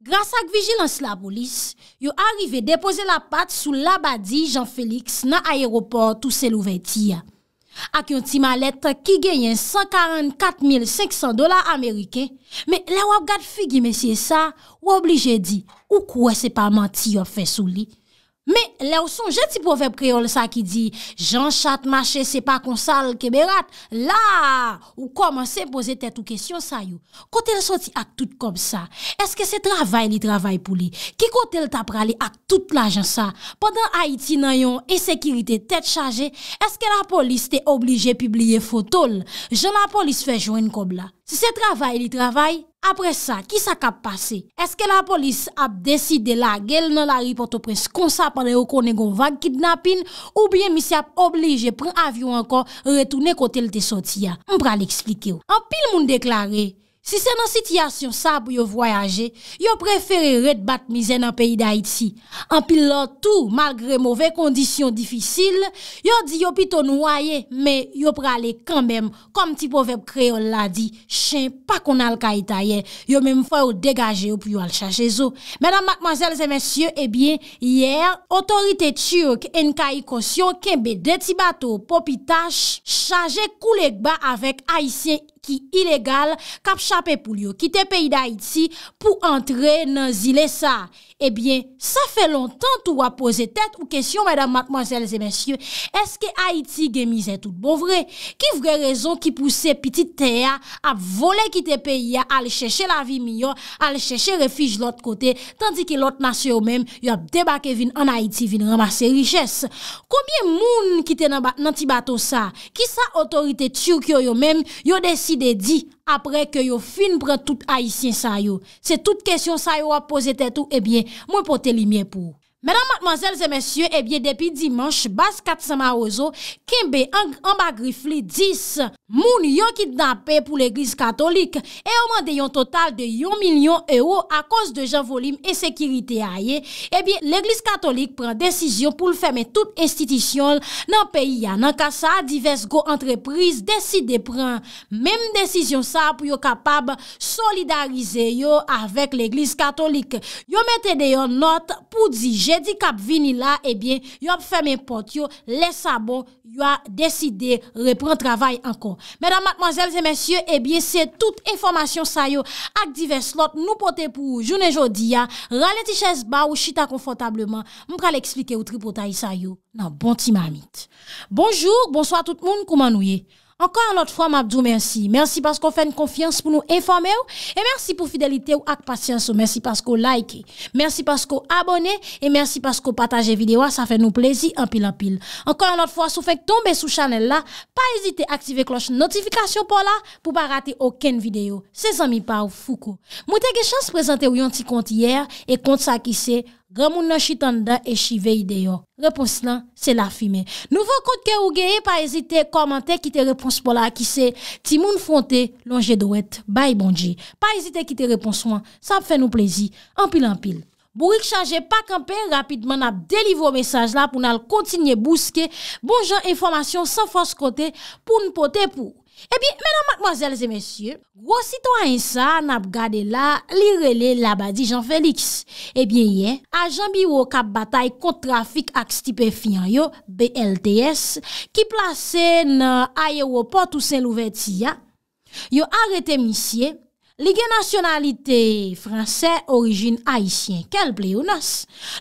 Gras ak vigilans la polis, yo arive depoze la pat sou la badi Jean-Felix nan aeroport ou sel ouve ti ya. Ak yon ti malet ki genyen 144.500 dola Amerike, me le wap gad fugi mesye sa, ou oblije di, ou kwa se pa manti yo fe sou li? Me, lè ou son, jè ti povep kreol sa ki di, jan chat mache se pa konsal ke berat, la, ou koman se pose tèt ou kesyon sa yo. Kote lè son ti ak tout kom sa, eske se travay li travay pou li, ki kote lè tapra li ak tout la jan sa, podan Haiti nan yon, e sekirite tèt chaje, eske la polis te oblige pibliye fotol, jan la polis fe jwen kob la. Se se travay li travay, Apre sa, ki sa kap pase? Eske la polis ap deside la gel nan la ripotopres kon sa pa de yo konen gon vag kidnapin ou bien mi se ap oblije pren avyon anko retoune kote l te soti ya? Mbra li eksplike yo. An pil moun deklare. Si se nan sityasyon sa pou yo voyaje, yo preferi red batmize nan peyi da iti. An pil lor tou, malgre mouve kondisyon difisil, yo di yo pito nouaye, men yo prale kambem, kom ti povep kreol la di, chen pa kon al kajit a ye, yo menm fwa ou degaje ou pou yo al chaje zo. Menan, makmanzel, zemensye, ebyen, eh yer, otorite tsyurk en kajikosyon kembe deti bato popi tach chaje koulek ba avèk aisyen iti. ki ilegal kapchap epou liyo ki te peyi da iti pou antre nan zile sa. Ebyen, eh sa fe lontan tou wap pose tet ou kesyon madame, mademoiselles et messieurs, eske Haiti gemise tout bovre? Ki vre rezon ki pousse piti teya ap vole kite peya al cheche la vi miyo, al cheche refij lot kote, tandi ki lot nasyo yon men yon ap debake vin an Haiti vin ramase riches? Koubyen moun kite nan ti bato sa? Ki sa otorite Turk yo yon men yon deside di? apre ke yo fin bre tout haisyen sa yo. Se tout kesyon sa yo ap pose tetou, ebyen, eh mwen pote li myen pou. Menan matmanzèl zè mèsyè, ebyè depi dimanche, bas 4 samar ozo, kimbe an bagrif li dis, moun yon ki dapè pou l'Eglise Katolik, e oman de yon total de yon milyon euro a kos de jan volim e sekiritè a ye, ebyè eh l'Eglise Katolik pran desisyon pou l'fèmè tout estitisyon nan peyi ya. Nan kasa, divers go entreprise deside pran. Mem desisyon sa pou yon kapab solidarize yo avèk l'Eglise Katolik. Yon mette de yon not pou dij. Jè di kap vini la, ebyen, eh yo ap ferme pot yo, lè sabon, yo ap deside repren travay ankon. Mèdam, matmazèl, zè mèsyè, ebyen, eh se tout informasyon sa yo ak divers lot nou pote pou jounen jodi ya, ralè ti chèz ba ou chita konfortableman, mpral explike ou tripotay sa yo nan bon ti mamit. Bonjour, bonsoit tout moun kouman ouye. Ankon anot fwa mabdou mersi, mersi paskou fèn konfians pou nou informè ou, e mersi pou fidelite ou ak patyans ou, mersi paskou like, mersi paskou abone, e mersi paskou pataje videwa, sa fè nou plezi anpil anpil. Ankon anot fwa sou fèk tombe sou chanel la, pa ezite aktive kloche notifikasyon pou la pou pa rate oken videyo. Se zanmi pa ou foukou. Moutè ge chans prezante ou yon ti konti yer, e kont sa ki se... Gamoun nan chitanda e chivey deyo. Repons lan, se lafime. Nouvo kont ke ougeye, pa ezite komante ki te repons pola ki se timoun fonte lonje de wet. Bay bonji. Pa ezite ki te repons mwen. Sa ap fè nou plezi. Ampil ampil. Bourik chanje pak ampe, rapid man ap delivo mesaj la pou nan kontinye bouske. Bonjan informasyon san fos kote pou nou pote pou. Ebyen menan madmozelze mensyur, wositwa en sa nap gade la li rele la badi Jean-Felix. Ebyen eh yen, ajan bi wok ap batay kont trafik ak stipe fiyan yo, BLTS, ki plase nan ayer wopot ou sen louverti ya, yo arete misye... Lige nasyonalite franse origine haisyen, kel ple ou nas?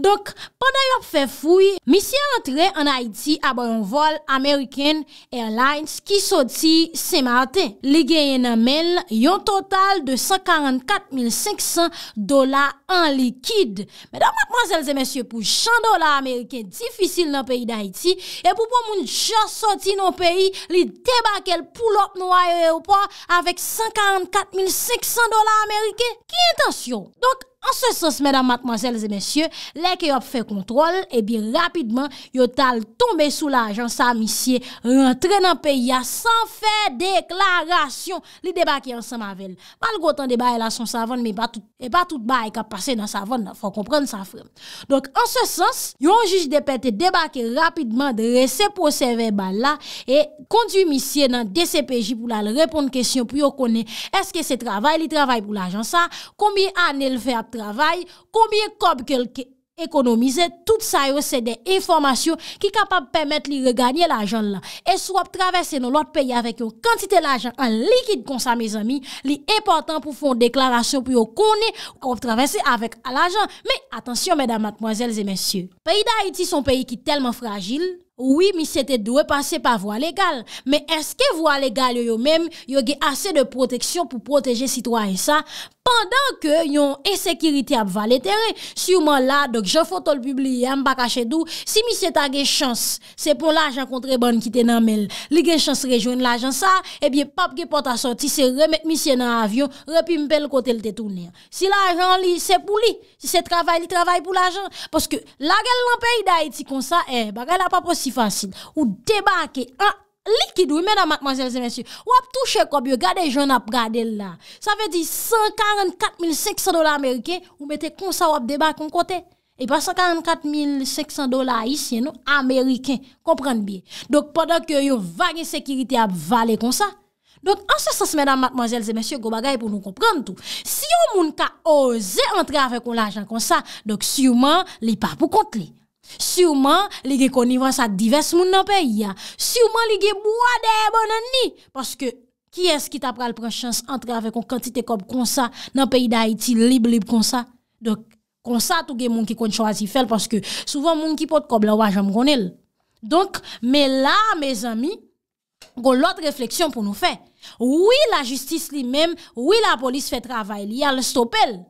Donk, panayop fe fouy, misye rentre an Haiti abon vol Ameriken Airlines ki soti semate. Lige yon amel yon total de 144.500 dola an likid. Medan matmazelze mesye pou 100 dola Ameriken, difisil nan peyi da Haiti, e pou pou moun jas soti nan peyi li debakel pou lop nou ayer ou pa avik 144.500 dola. 100 dolar Amerike, ki intensyon? Donk, An se sens, mèdam matmazèl zè mèsyè, lè kèyop fè kontrol, e bi rapidman, yo tal tombe sou la ajan sa misye rentre nan peya san fè deklarasyon li debakè an sa mavel. Mal go tan debakè la son savon, mè batout baye ka pase nan savon, fò komprenn sa frèm. Donk an se sens, yo an jish depè te debakè rapidman de rese pou seve bal la, e kondu misye nan DCPJ pou la lè repon kèsyon pou yo konè eske se travay li travay pou la ajan sa, kombi an el fè apèlè. Travay, koumye kob ke ekonomize, tout sa yo se de informasyon ki kapab pemet li reganye la ajan la. E sou ap travesse nou lot peyi avek yo kantite la ajan an likid konsa me zami, li e portan pou fon deklarasyon pou yo kone ou ap travesse avek la ajan. Me, atensyon, medan matmozelze mensyou. Peyi da Haiti son peyi ki telman fragil. Ouwi, mi se te dwe pase pa voa legal. Me eske voa legal yo yo mem, yo ge ase de proteksyon pou proteje sitwa e sa, pandan ke yon esekiriti ap va le teren. Si yo man la, dok jofoto l'publi yon baka che dou, si mi se ta ge chans, se pou l'ajan kontre ban ki te nanmel, li ge chans rejouen l'ajan sa, ebyen eh pap ge pota sorti se remet mi se nan avyon, repi mpel kote l'te tournen. Si l'ajan li se pou li, si se travay li travay pou l'ajan, poske la gel l'ampey da iti kon sa, e, baka la pa posi fansil ou debake an likid ou mena matmanjel zemensyo wap touche kob yo gade joun ap gade la sa ve di 144 500 dola Ameriken ou mette konsa wap debake kon kote e pa 144 500 dola isye nou Ameriken, komprende bi dok padak yo yo vage sekiriti ap vale konsa dok ansesans mena matmanjel zemensyo go bagay pou nou komprende tou si yo moun ka oze entre ave kon l'anjan konsa dok siyo man li pa pou kontli Souman li ge konivans ad divers moun nan pe ya Souman li ge bouade bon an ni Paske ki eski tap pral pren chans antre ave kon kantite kob konsa Nan peyi da Haiti lib-lib konsa Konsa touge moun ki kon chwazi fel Paske souvan moun ki pot kob la wajan mgonel Donk me la me zami Gon lot refleksyon pou nou fe Ouye la justis li men Ouye la polis fe travay li Al stopel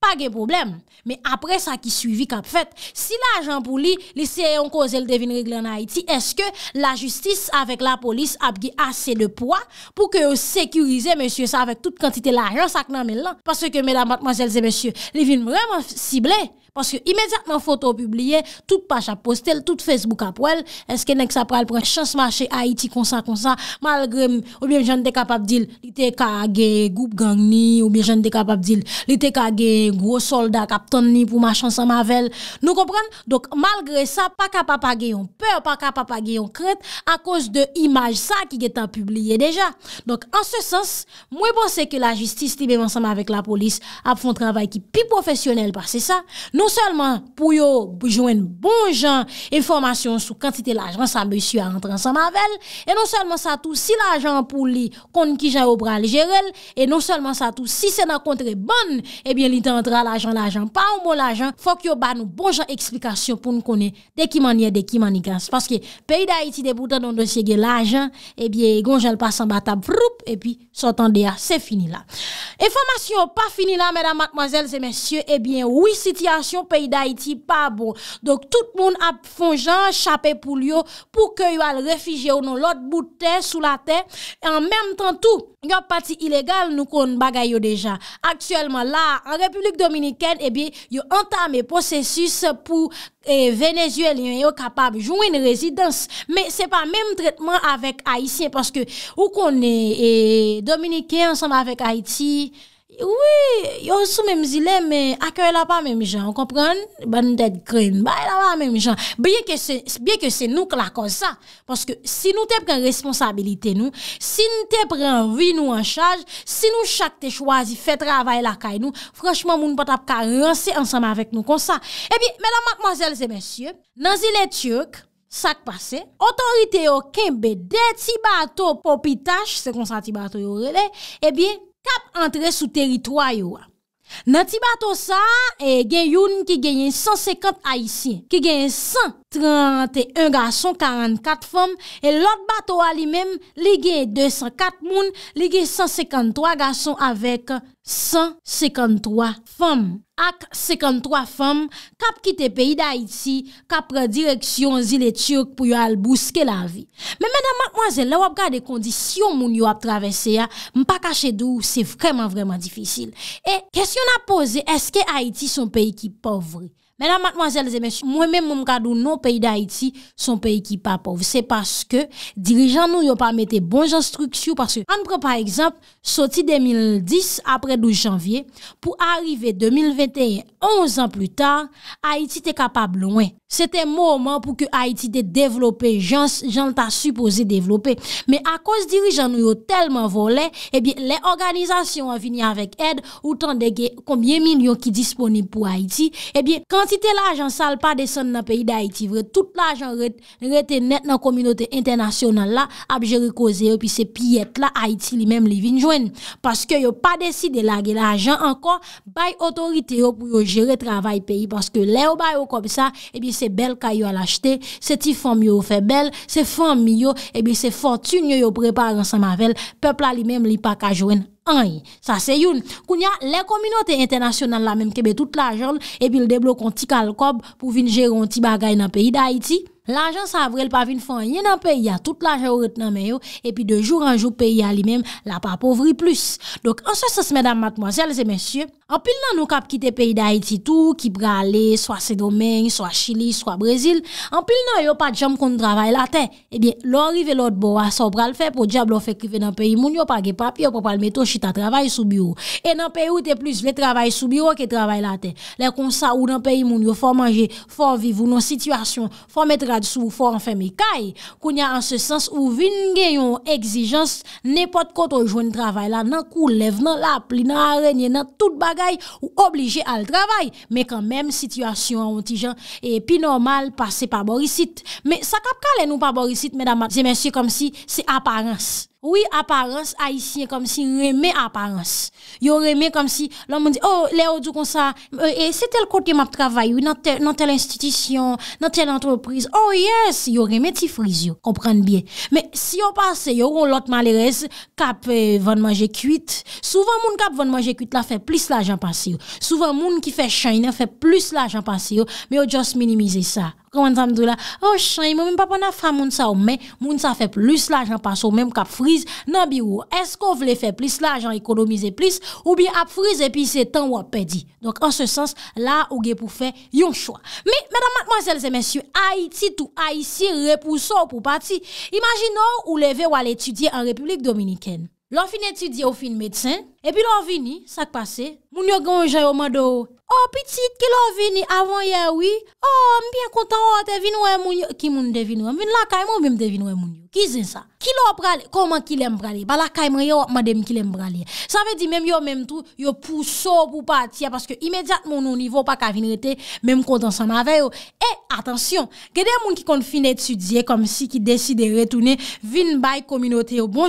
Pa gen problem, me apre sa ki suivi kap fet, si la ajan pou li, li se yon ko zel devin regle an Haiti, eske la justis avek la polis apge ase de pwa pou ke yo sekurize monsye sa avek tout kantite la ajan sak nan men lan. Paswe ke mèdame, monsye, zè monsye, li vin mreman sible, Paske imediat nan foto ou publiye... Toute pache a postel... Toute Facebook a poel... Eske nenk sa pral prek chans ma che Haiti konsa konsa... Malgre oubyen jen de kapap dil... Li te kage goup gang ni... Oubyen jen de kapap dil... Li te kage gros solda kap ton ni... Pou ma chans a ma vel... Nou kompran? Dok malgre sa... Pa kapapa geyon peur... Pa kapapa geyon kret... A kos de imaj sa ki getan publiye deja... Dok an se sens... Mwen bose ke la justice li beman sama vek la polis... Ap fon travay ki pi profesyonel pa se sa... Non selman pou yo boujwen bon jan informasyon sou kantite la jan sa mbèsyou a rentran sa mavel e non selman sa tou si la jan pou li kon ki jay ou bra li jerel e non selman sa tou si se nan kontre ban ebyen li tendra la jan la jan pa ou bon la jan, fok yo ban nou bon jan eksplikasyon pou nou kone de ki manye de ki manye gans, paske peyi da iti de boutan don dosye ge la jan ebyen gonjel pa san bata broup ebyen sotan de ya, se fini la Informasyon pa fini la, mèdam, mkmozèl zè mèsyou, ebyen eh oui sityasyon Yon peyi d'Haïti pa bon Donk tout moun ap fon jan Chapè pou liyo pou ke yon al refije Ou non lot boutè sou la tè En menm tan tou Yon pati ilegal nou kon bagay yo dejan Aksyèlman la, an Republik Dominikèn Ebi, eh yon entame posesus Pou eh, venezuelien Yon kapab joun yon rezidans Men se pa menm tretman avèk Haïtien Paske ou kon e eh, Dominikèn ansan avèk Haïtien wè, yon sou mèm zilem, akèy la pa mèm jan, mèm jan, bèye ke se nou k la kon sa, paske si nou te pren responsabilite nou, si nou te pren vi nou an chaj, si nou chak te chwazi, fè travay la kay nou, franchman moun patap ka ranse ansama avèk nou kon sa. E bie, mèdamak mazel zè mèsyè, nan zile tiyok, sak pase, otorite yo kenbe de tibato popitash, se konsa tibato yo rele, e bie, Kap antre sou teritwa yowa. Nanti bato sa, eh, gen youn ki genyen 150 haisyen, ki genyen 131 gason, 44 fom, e lot bato ali mem, li genyen 204 moun, li genyen 153 gason avèk, 153 fom ak 53 fom kap kite peyi da Haiti kap re direksyon zile tsyok pou yo albuske la vi. Men mena matmwazen, la wap gade kondisyon moun yo ap travese ya, mpa kache dou, se vreman vreman difisil. E, kesyon ap pose, eske Haiti son peyi ki povri? Menan matmwazel zemes, mwen men moun kadou nou peyi da Haiti son peyi ki pa pov. Se paske dirijan nou yon pa mette bon jan struksyo. An pre par eksemp, soti 2010 apre 12 janvye, pou arrive 2021, 11 an plu ta, Haiti te kapab louen. se te mouman pou ke Haiti te devlopè, jan ta supposè devlopè. Me akos dirijan nou yo telman volè, ebyen le organizasyon an vini avèk ed, outan deke kombye milyon ki disponè pou Haiti, ebyen kantite la jan sal pa desen nan peyi de Haiti vre tout la jan rete net nan kominote internasyonan la, apje rekoze yo pi se piyet la, Haiti li mèm li vinjwen. Paske yo pa desi de lage la jan ankon, bay otorite yo pou yo jere travay peyi paske le yo bay yo kom sa, ebyen eh se bel kay yo al achete, se ti fom yo fe bel, se fom yo, ebi se fotun yo yo prepare ansan mavel, pepla li mem li pa kajwen an yi. Sa se yon. Kounya, le kominote internasyonan la menm kebe tout la jol, ebi l deblokon ti kal kob pou vin jeron ti bagay nan peyi da iti, L'ajan sa avre l pa vin fon. Yen nan peyi ya, tout l'ajan ou retenan men yo. E pi de joun an joun peyi ya li men, la pa povri plus. Donk anse se se medan matmoazel se mensye, anpil nan nou kap kite peyi da Haiti tou, ki bra ale, swa Sedomey, swa Chili, swa Brezil, anpil nan yo pa djam kon trabay la ten, e bi lorive lor bo a sobra l fe, po diab lo fe krive nan peyi moun yo pa ge papyo po pal meto chita trabay sou biyo. E nan peyi ou te plus, le trabay sou biyo ke trabay la ten. Le kon sa ou nan peyi moun yo fo manje, fo viv ou nan situasyon, la disou fò an fèm e kaj, koun ya an se sens ou vin gen yon exijans nepot kòt ou jouni travay la nan kou lev nan la pli, nan renyen nan tout bagay ou oblije al travay, me kan menm situasyon an ontijan e pi normal pase pa borisit. Me sakap kalen ou pa borisit, mèdamat, zemensye kom si, se aparense. Oui, aparence haïsien kom si remè aparence. Yo remè kom si, lò moun di, oh, lè ou dò kon sa, e se tel kote map travayou, nan tel institisyon, nan tel antropriz, oh yes, yo remè ti friz yo, kompran biye. Mè si yo pase, yo ron lot malérez, kap euh, vòn manje kuit, souvan moun kap vòn manje kuit la fè plis la jan pase yo, souvan moun ki fè chaynen fè plis la jan pase yo, mè yo jòs minimize sa. Koman tam do la, oh chan, yon moun pa pwana fwa moun sa ou men, moun sa fe plus la ajan paso, moun ka ap frize nan bi ou. Esko vle fe plis la ajan ekonomize plis, ou bi ap frize epi se tan wap pedi. Donk an se sens, la ou ge pou fe yon chwa. Mi, mèdam matman zèl zè mèsyou, Haitit ou Haitit repousso pou pati. Imaginò ou leve wale etudye an Republik Dominikèn. Lò fin etudye ou fin medsen, epi lò vini, sak pase, moun yo genjè ou mado ou. Oh, petit, ki lò vini avon ya wii? Oh, mbyen kontan, oh, te vini wè moun yo? Ki moun devini wè moun yo? Mwen lakay moun mwen devini wè moun yo? Ki zin sa? Ki lò pralè? Koman ki lèm pralè? Ba lakay mwen yo, madèm ki lèm pralè. Sa ve di mèm yo mèm tou, yo pousse ou pou pati ya, paske imediat moun nou nivou pa ka vini rete, mèm kontan sa ma vè yo. E, atensyon, gèdè moun ki kon fin etudie, kom si ki desi de retounè, vini bay kominote yo, bon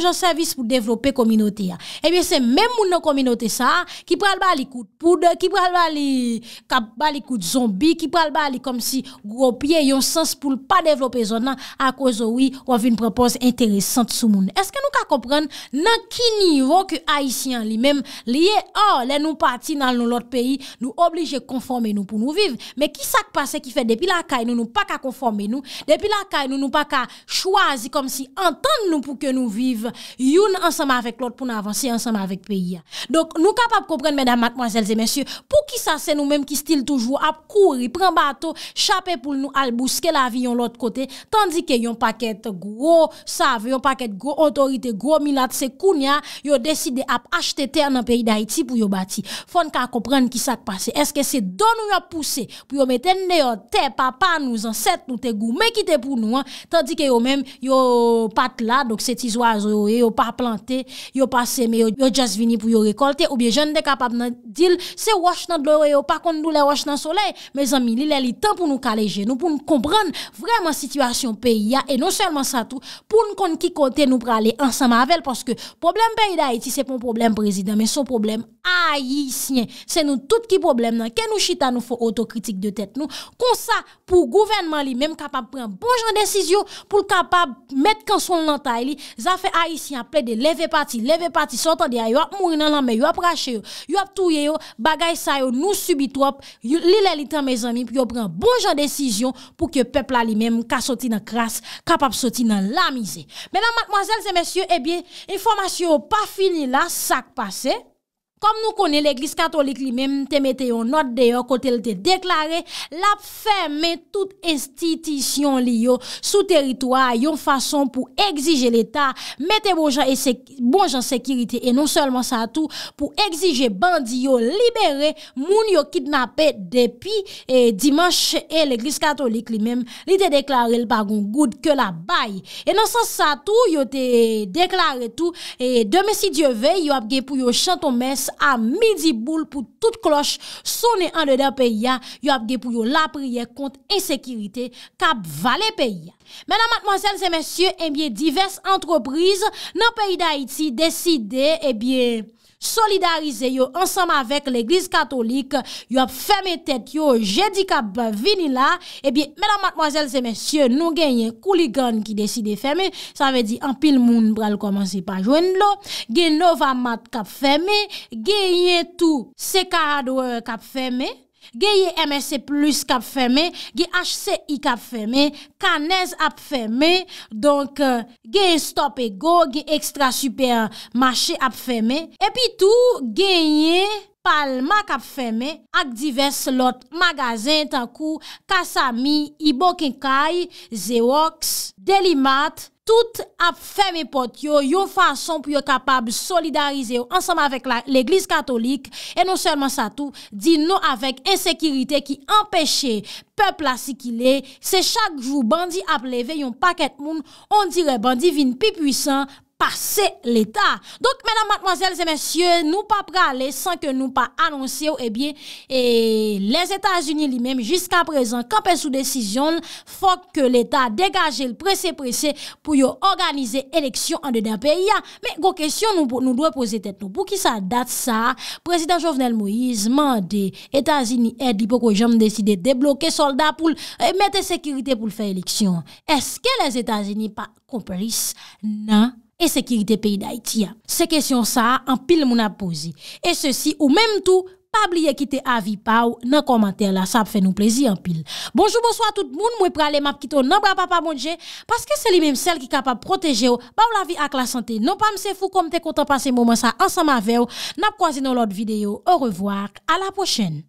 ka bali kout zombi, ki pral bali kom si gropye yon sens pou l pa devlope zon nan, a kozo ou yon wav yon prepoz interesant sou moun. Eske nou ka kompren nan ki nivou ki Haitian li men liye, oh, le nou pati nan l ot peyi, nou oblije konforme nou pou nou viv. Me ki sak pa se ki fe depi la kay nou nou pa ka konforme nou, depi la kay nou nou pa ka chwazi kom si antan nou pou ke nou viv yon ansama avèk l ot pou nan avansi ansama avèk peyi. Dok nou ka pa kompren, mèdam, matmoazèlzè, mèsyè, pou ki sa Se nou menm ki stil toujou ap kouri Pren bato, chapè pou nou albouske La vi yon lot kote, tandike yon paket Gro sav, yon paket Gro otorite, gro milat se kounya Yo deside ap achte ter nan peyi Da iti pou yo bati, fon ka kompren Ki sa te pase, eske se do nou yo puse Pou yo meten deyo te, pa pa Nou zan, set nou te gou, me ki te pou nou Tandike yo menm, yo pat la Dok se tizwaz yo e, yo pa plante Yo pase, yo just vini Pou yo rekolte, ou bie jen de kapap Nan dil, se wash nan do yo e ou pa kon nou la wache nan soley. Mez ami, li la li tan pou nou kaleje, nou pou nou kompran vreman situasyon peyi ya e non selman sa tou, pou nou kon ki kote nou prale ansan mavel, paske problem peyi da Haiti, se pon problem prezident, men son problem, a yi syen. Se nou tout ki problem nan, ke nou chita nou fò otokritik de tèt nou, kon sa pou gouvenman li, menm kapab pren bonjan desisyon, pou kapab met konsol nantay li, zafè a yi syen aple de leve pati, leve pati, sotan di a yo ap mounan lan, men yo ap rache yo, yo ap touye yo, bagay sa yo, nou subito ap, li le liten me zanmi, pou yo pran bon jan desijyon, pou ki yo pepla li menm, ka soti nan kras, kapap soti nan lamize. Menan, madmoazelze, mensyo, ebyen, informasyon pa fini la, sak eh pase. kom nou konen l'Eglise Katolik li mem, te mette yon not deyo, kote l te deklare, la fèmè tout estitisyon li yo, sou teritwa, yon fason pou exige l'Etat, mette bonjan bon sekirite, e non selman sa tou, pou exige bandi yo libere, moun yo kidnapè, depi e, Dimanche, e l'Eglise Katolik li mem, li te deklare l bagoun goud ke la bay. E nan san sa tou, yo te deklare tou, e, de mesi dieve, yo apge pou yo chantomès, a midi boule pou tout kloche sone an de da peya yo apge pou yo la priye kont ensekirite kap vale peya. Menan mat monsen se monsye, e eh bie divers entreprise nan peyi da Haiti deside e eh bie solidarize yo ansam avèk l'Eglise Katolik, yo ap fèmè tèt yo, jè di ka bè vinila, e bi, mèdan matmoazèl zè mèsyè, nou gen yè kouligan ki deside fèmè, sa vè di anpil moun bral komansi pa jwen lo, gen nou va mat kap fèmè, gen yè tou sekara do kap euh, fèmè, Genye MSC+, genye HCI, genye KANEZ, genye Stop & Go, genye Extra Supermarche, genye Palma, genye KASAMI, genye IBOKEKAI, genye ZEWOX, genye DELIMAT, genye ZEWOX. Tout ap fèmè pot yo, yon fason pou yo kapab solidarize yo ansanm avèk l'Eglise Katolik, e non sèlman sa tou, di nou avèk ensekiritè ki empèche pepl asikile, se chak jou bandi ap leve yon pakèt moun, on dire bandi vin pi pwisan, Pase l'Etat. Donk, mèdam, matmazèl, zè mèsyè, nou pa pralè, san ke nou pa anonsè ou, ebyè, eh les Etats-Unis li mèm, jiska prezen, kapè sou desisyon, fòk ke l'Etat degajè l'presè-presè pou yo organize eleksyon an de dè pè ya. Mè, go kèsyon nou dwe pose tèt nou. Pou ki sa dat sa, Prezident Jovenel Moïse mande Etats-Unis edi eh, poko jom deside deblokè soldat pou l'mète eh, sekurite pou l'fè eleksyon. Eske les Etats-Unis pa kompris nan? E sekirite peyi da iti ya? Se kesyon sa, an pil moun ap bozi. E se si ou menm tou, pa bliye ki te avi non, pa bon ou nan komantè la. Sa ap fè nou plezi an pil. Bonjou bonso a tout moun. Mwen prale map kito nan bra pa pa mounje. Paske se li menm sel ki kapab proteje ou. Pa ou la vi ak la sante. Non pa mse fou kom te kontan pase mouman sa ansan ma ve ou. Nap kwa zi nou lot videyo. Au revoak, ala pochèn.